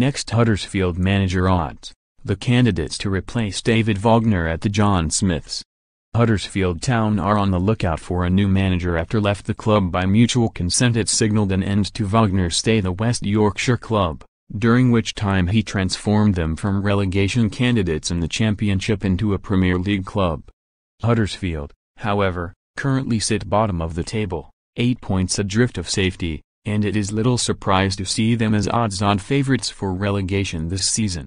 Next Huddersfield manager odds, the candidates to replace David Wagner at the John Smiths. Huddersfield Town are on the lookout for a new manager after left the club by mutual consent it signalled an end to Wagner's stay the West Yorkshire club, during which time he transformed them from relegation candidates in the championship into a Premier League club. Huddersfield, however, currently sit bottom of the table, eight points adrift of safety, and it is little surprise to see them as odds-on favorites for relegation this season.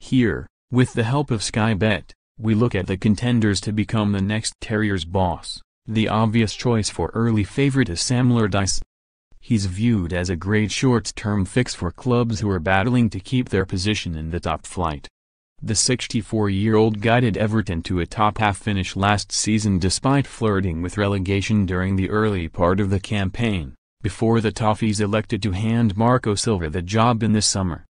Here, with the help of Sky Bet, we look at the contenders to become the next Terriers boss. The obvious choice for early favorite is Sam Lardice. He's viewed as a great short-term fix for clubs who are battling to keep their position in the top flight. The 64-year-old guided Everton to a top-half finish last season despite flirting with relegation during the early part of the campaign before the Toffees elected to hand Marco Silva the job in this summer.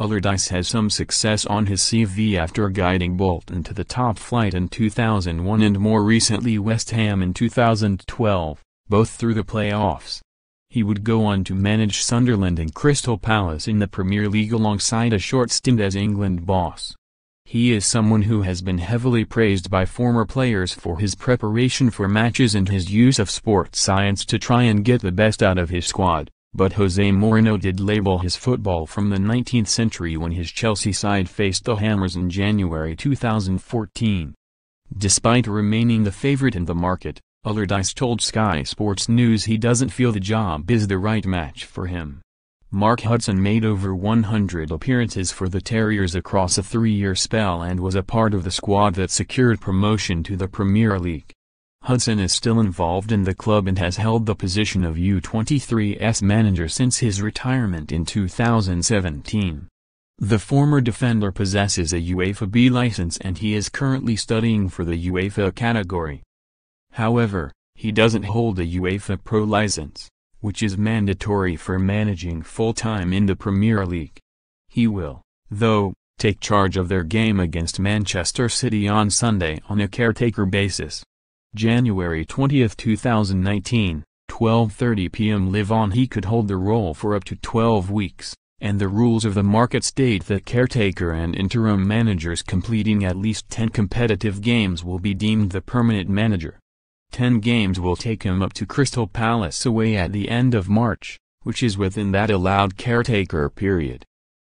Allardyce has some success on his CV after guiding Bolton to the top flight in 2001 and more recently West Ham in 2012, both through the playoffs. He would go on to manage Sunderland and Crystal Palace in the Premier League alongside a short stint as England boss. He is someone who has been heavily praised by former players for his preparation for matches and his use of sports science to try and get the best out of his squad, but Jose Mourinho did label his football from the 19th century when his Chelsea side faced the Hammers in January 2014. Despite remaining the favorite in the market, Allardyce told Sky Sports News he doesn't feel the job is the right match for him. Mark Hudson made over 100 appearances for the Terriers across a three-year spell and was a part of the squad that secured promotion to the Premier League. Hudson is still involved in the club and has held the position of U23's manager since his retirement in 2017. The former defender possesses a UEFA B license and he is currently studying for the UEFA category. However, he doesn't hold a UEFA Pro license which is mandatory for managing full-time in the Premier League. He will, though, take charge of their game against Manchester City on Sunday on a caretaker basis. January 20, 2019, 12.30 p.m. Live on He could hold the role for up to 12 weeks, and the rules of the market state that caretaker and interim managers completing at least 10 competitive games will be deemed the permanent manager. Ten games will take him up to Crystal Palace away at the end of March, which is within that allowed caretaker period.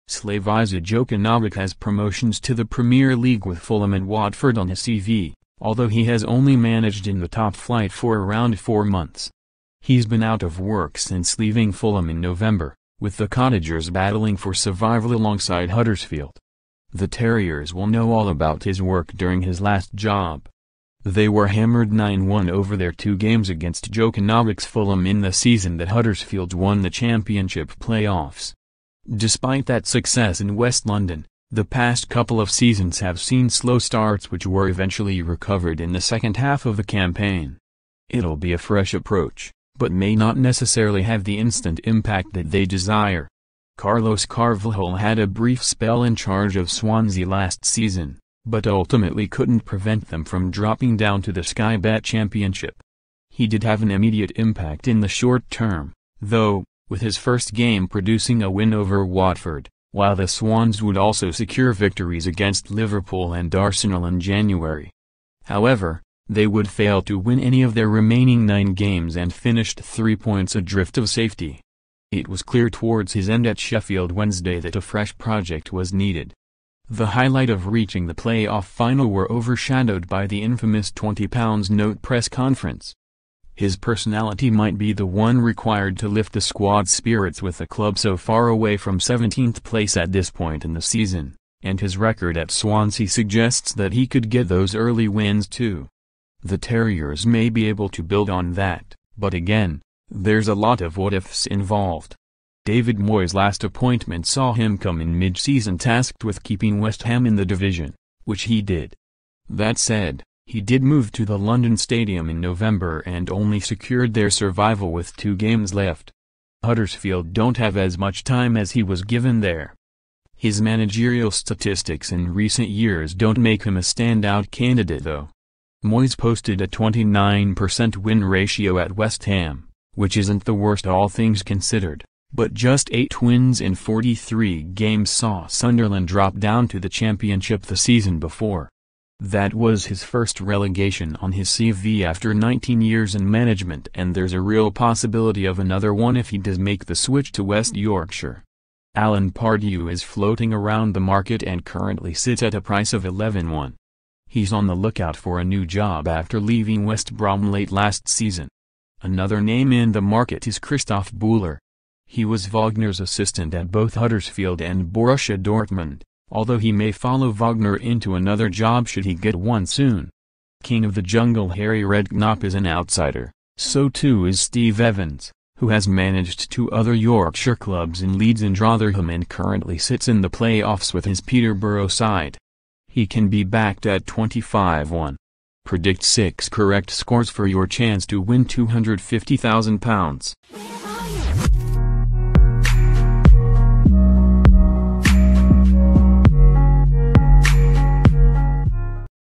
Slavisa Jokanovic has promotions to the Premier League with Fulham and Watford on his CV, although he has only managed in the top flight for around four months. He's been out of work since leaving Fulham in November, with the Cottagers battling for survival alongside Huddersfield. The Terriers will know all about his work during his last job, they were hammered 9-1 over their two games against Jokanaric's Fulham in the season that Huddersfield won the championship playoffs. Despite that success in West London, the past couple of seasons have seen slow starts which were eventually recovered in the second half of the campaign. It'll be a fresh approach, but may not necessarily have the instant impact that they desire. Carlos Carvajal had a brief spell in charge of Swansea last season, but ultimately couldn't prevent them from dropping down to the Sky Bet Championship. He did have an immediate impact in the short term, though, with his first game producing a win over Watford, while the Swans would also secure victories against Liverpool and Arsenal in January. However, they would fail to win any of their remaining nine games and finished three points adrift of safety. It was clear towards his end at Sheffield Wednesday that a fresh project was needed. The highlight of reaching the playoff final were overshadowed by the infamous £20 note press conference. His personality might be the one required to lift the squad's spirits with a club so far away from 17th place at this point in the season, and his record at Swansea suggests that he could get those early wins too. The Terriers may be able to build on that, but again, there's a lot of what-ifs involved. David Moyes' last appointment saw him come in mid-season tasked with keeping West Ham in the division, which he did. That said, he did move to the London Stadium in November and only secured their survival with two games left. Huddersfield don't have as much time as he was given there. His managerial statistics in recent years don't make him a standout candidate though. Moyes posted a 29% win ratio at West Ham, which isn't the worst all things considered. But just eight wins in 43 games saw Sunderland drop down to the championship the season before. That was his first relegation on his CV after 19 years in management and there's a real possibility of another one if he does make the switch to West Yorkshire. Alan Pardew is floating around the market and currently sits at a price of 11-1. He's on the lookout for a new job after leaving West Brom late last season. Another name in the market is Christoph Buhler. He was Wagner's assistant at both Huddersfield and Borussia Dortmund, although he may follow Wagner into another job should he get one soon. King of the Jungle Harry Redknapp is an outsider, so too is Steve Evans, who has managed two other Yorkshire clubs in Leeds and Rotherham and currently sits in the playoffs with his Peterborough side. He can be backed at 25-1. Predict 6 correct scores for your chance to win £250,000.